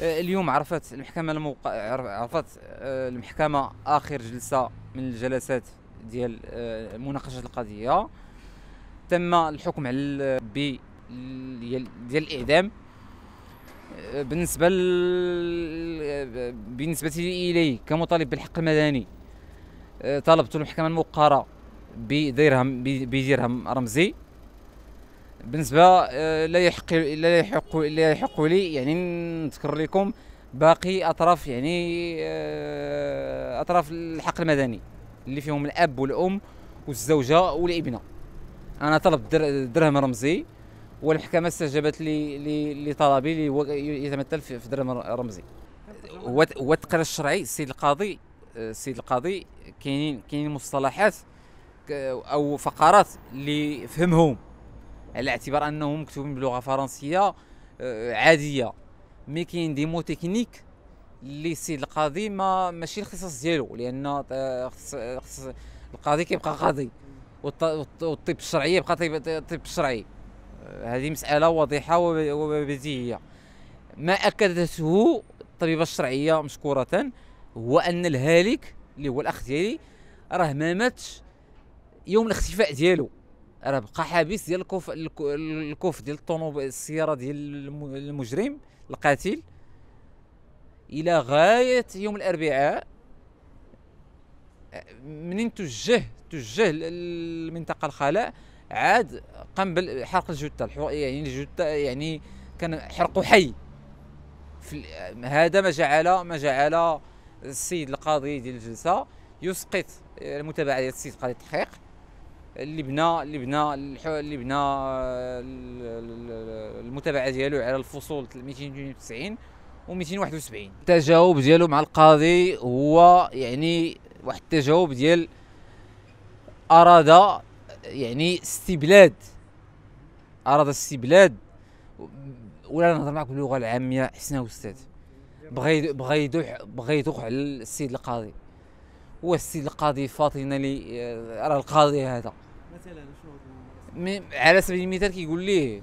آه، اليوم عرفت المحكمه الموقع عرفت آه، المحكمه اخر جلسه من الجلسات ديال آه، مناقشه القضيه تم الحكم على ب ديال الاعدام بالنسبه بالنسبه الي كمطالب بالحق المدني طالبت المحكمه الموقره بدرهم بدرهم رمزي بالنسبه آه، لا يحق لا يحق لا يحق لي يعني نذكر لكم باقي اطراف يعني آه، اطراف الحق المدني اللي فيهم الاب والام والزوجه والابنه انا طلبت درهم رمزي والمحكمه استجابت لي لطلبي اللي هو يتمثل في درهم رمزي هو التقرير الشرعي السيد القاضي آه، السيد القاضي كاينين كاينين مصطلحات او فقرات اللي فهمهم على اعتبار انهم مكتوبين بلغه فرنسيه آه، عاديه مي كاين دي مو تكنيك اللي السيد القاضي ما ماشي الاختصاص ديالو لان آه، القاضي كيبقى قاضي والطب الشرعي يبقى طب شرعي آه، هذه مساله واضحه وبديهيه ما اكدته الطبيبه الشرعيه مشكوره هو ان الهالك اللي هو الاخ ديالي راه ما ماتش يوم الاختفاء ديالو راه بقى حابس ديال الكوف الكوف ديال الطونوب السياره ديال المجرم القاتل الى غايه يوم الاربعاء منين توجه توجه للمنطقه الخلاء عاد قام بحرق الجثه يعني الجثه يعني كان حرقه حي هذا ما جعل ما جعل السيد القاضي ديال الجلسه يسقط المتابعه ديال السيد قاضي التحقيق لبنى لبنى لبنى المتابعه ديالو على الفصول 292 و 271 التجاوب ديالو مع القاضي هو يعني واحد التجاوب ديال اراد يعني استبلاد اراد استبلاد ولا نهضر معك باللغه العاميه حسنا استاذ بغى بغى يدوح بغى يدوح على السيد القاضي هو السيد القاضي فاطنه لي آه، راه القاضي هذا مثلا شنو على سبيل المثال كيقول ليه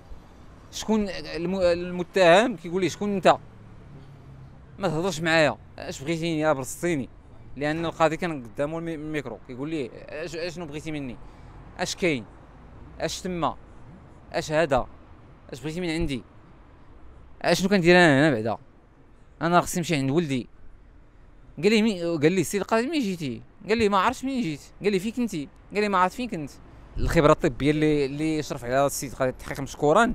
شكون المتهم كيقول ليه شكون انت ما تهضرش معايا اش بغيتيني يا برصيني لان القاضي كان قدامه الميكرو كيقول ليه اشنو بغيتي مني اش كاين اش تما اش هذا اش بغيتي من عندي اشنو كندير انا هنا بعدا انا خصني نمشي عند ولدي قال لي قال لي السيد القاضي منين جيتي قال لي ما عرفتش منين جيت قال لي فين كنتي قال لي ما عرفت فين كنت الخبره الطبيه اللي اللي شرف عليها السيد قضيه التحقيق مشكورا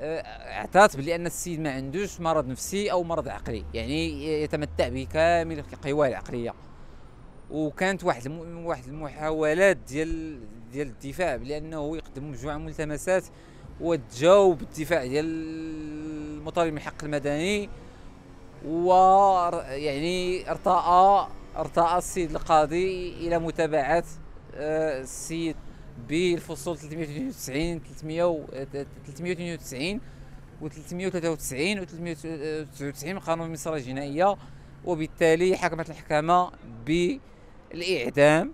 أه، اعترف بلي ان السيد ما عندوش مرض نفسي او مرض عقلي يعني يتمتع بكامل القوى العقليه وكانت واحد واحد المحاولات ديال ديال الدفاع لانه يقدم مجموعه من الملتمسات وتجاوب الدفاع ديال المطالب من حق المدني و يعني ارتأى ارتأى السيد القاضي الى متابعه السيد بالفصول 392 392 و 393 و 399 من قانون المصرية الجنائية وبالتالي حكمت الحكامة بالإعدام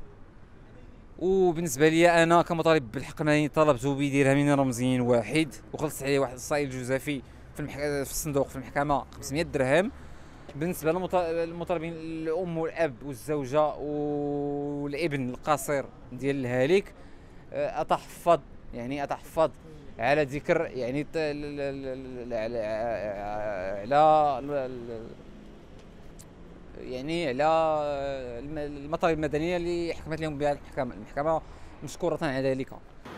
وبالنسبة لي أنا كمطالب بالحق طلبت بدرهمين رمزيين واحد وخلصت عليه واحد الصائل الجزافي في, المح... في الصندوق في المحكمة 500 درهم بالنسبة للمطالبين الأم والأب والزوجة و والابن القصير ديال الهالك آه، اتحفظ يعني اتحفظ على ذكر يعني على يعني على المطالب المدنيه اللي حكمت لهم بها المحكمه المحكمه مشكوره على ذلك